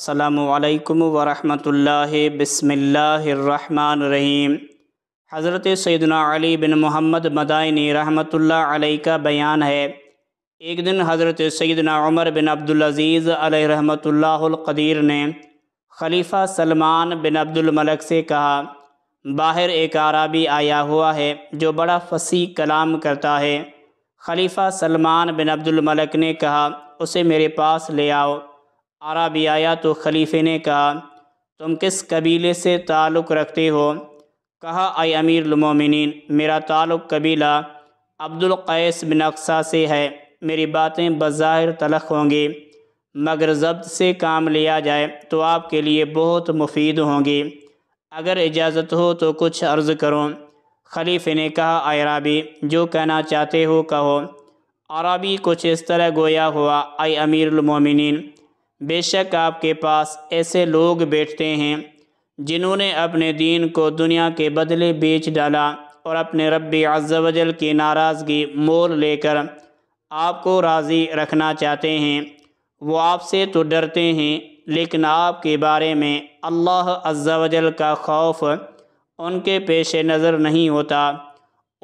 अल्लाम वरहमतुल्लाह बसमीम हज़रत सैदनाली अली बिन मोहम्मद मदायनी रहमतुल्लाह अलैह का बयान है एक दिन हज़रत सैदना उमर बिन अब्दुलज़ीज़ रहमतुल्लाहक़दीर ने खलीफ़ा सलमान बिन अब्दुलमलक से कहा बाहर एक आरबी आया हुआ है जो बड़ा फसी कलाम करता है खलीफ़ा सलमान बिन अब्दुलमलक ने कहा उसे मेरे पास ले आओ आरा भी आया तो खलीफे ने कहा तुम किस कबीले से ताल्लुक़ रखते हो कहा आई अमीर लमोमिन मेरा ताल्लुक़ कबीला अब्दुल कैस बिन अक्सा से है मेरी बातें बज़ाहिर तलख होंगी मगर जब्त से काम लिया जाए तो आपके लिए बहुत मुफीद होंगी अगर इजाज़त हो तो कुछ अर्ज़ करो खलीफे ने कहा आराबी जो कहना चाहते हो कहो आराबी कुछ इस तरह गोया हुआ आई अमीर अमीरमिन बेशक आपके पास ऐसे लोग बैठते हैं जिन्होंने अपने दीन को दुनिया के बदले बेच डाला और अपने रबी अज़्ज़वजल की नाराज़गी मोल लेकर आपको राज़ी रखना चाहते हैं वो आपसे तो डरते हैं लेकिन आपके बारे में अल्लाह अज़्ज़वजल का खौफ उनके पेश नज़र नहीं होता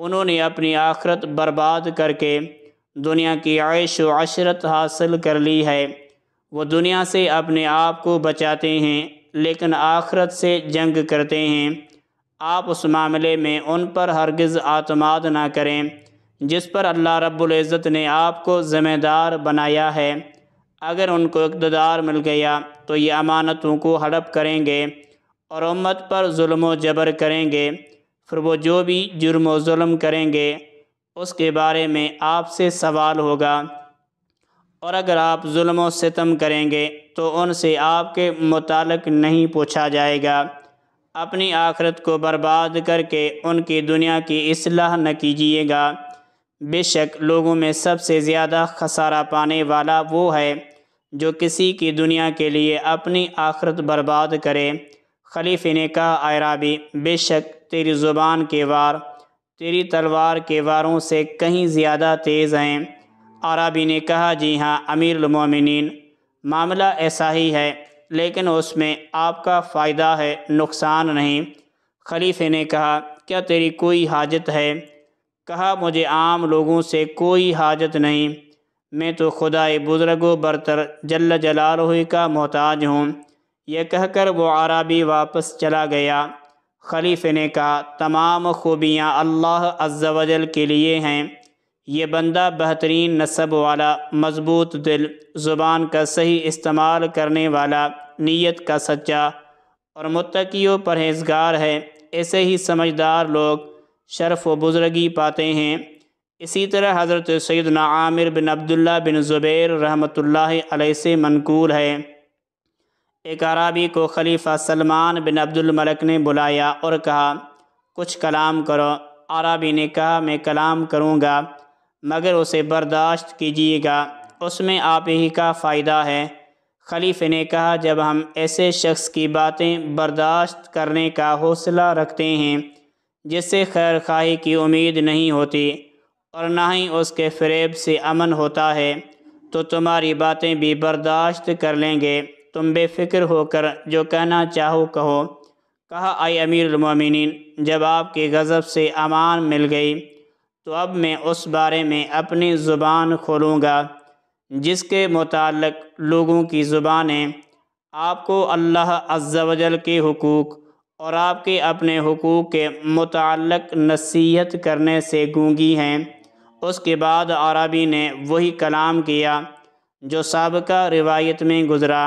उन्होंने अपनी आखरत बर्बाद करके दुनिया की आयश व अशरत हासिल कर ली है वो दुनिया से अपने आप को बचाते हैं लेकिन आखरत से जंग करते हैं आप उस मामले में उन पर हरगिज़ आतमाद ना करें जिस पर अल्लाह रब्बुल इज़्ज़त ने आपको ज़िम्मेदार बनाया है अगर उनको इकतदार मिल गया तो ये अमानतों को हड़प करेंगे और उम्मत पर जुल्म जबर करेंगे फिर वो जो भी जुर्म व जुल्म करेंगे उसके बारे में आपसे सवाल होगा और अगर आप जुल्म सितम करेंगे तो उनसे आपके मतलब नहीं पूछा जाएगा अपनी आखरत को बर्बाद करके उनकी दुनिया की असलाह न कीजिएगा बेशक लोगों में सबसे ज़्यादा खसारा पाने वाला वो है जो किसी की दुनिया के लिए अपनी आखरत बर्बाद करे खलीफे ने कहा आयराबी बेशक तेरी ज़ुबान के वार तेरी तलवार के वारों से कहीं ज़्यादा तेज़ हैं आरबी ने कहा जी हाँ अमीर उलमोमिन मामला ऐसा ही है लेकिन उसमें आपका फ़ायदा है नुकसान नहीं खलीफे ने कहा क्या तेरी कोई हाजत है कहा मुझे आम लोगों से कोई हाजत नहीं मैं तो खुदाए बुज़ुर्गो बरतर जल जलाल का मोहताज हूँ यह कहकर वो आरबी वापस चला गया खलीफे ने कहा तमाम खूबियाँ अल्लाह अज्जा वजल के लिए हैं ये बंदा बेहतरीन नस्ब वाला मजबूत दिल ज़ुबान का सही इस्तेमाल करने वाला नीयत का सच्चा और मतकीय परहेजगार है ऐसे ही समझदार लोग शर्फ़ व बुज़र्गी पाते हैं इसी तरह हज़रत सैदना आमिर बिन अब्दुल्ला बिन ज़ुबैर रहमत से मनकूल है एक अराबी को खलीफा सलमान बिन अब्दुलमलक ने बुलाया और कहा कुछ कलाम करो अराबी ने कहा मैं कलाम करूँगा मगर उसे बर्दाश्त कीजिएगा उसमें आप ही का फ़ायदा है खलीफे ने कहा जब हम ऐसे शख्स की बातें बर्दाश्त करने का हौसला रखते हैं जिससे खैर खाही की उम्मीद नहीं होती और ना ही उसके फरेब से अमन होता है तो तुम्हारी बातें भी बर्दाश्त कर लेंगे तुम बेफिक्र होकर जो कहना चाहो कहो कहा आई अमीर अमीरमिन जब आपके गज़ब से अमान मिल गई तो अब मैं उस बारे में अपनी ज़ुबान खोलूँगा जिसके मुतल लोगों की ज़ुबानें आपको अल्लाह अज्जल के हकूक़ और आपके अपने हकूक़ के मुतल नसीहत करने से गूँगी हैं उसके बाद अरबी ने वही कलाम किया जो सबका रिवायत में गुज़रा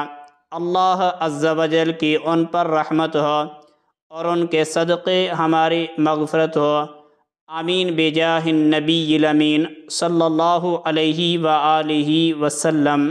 अल्लाह अज्जल की उन पर रहमत हो और उनके सदक़े हमारी मगफ़रत हो आमीन बेजा नबी अमीन सल्लल्लाहु अलैहि व आलिहि वसल्लम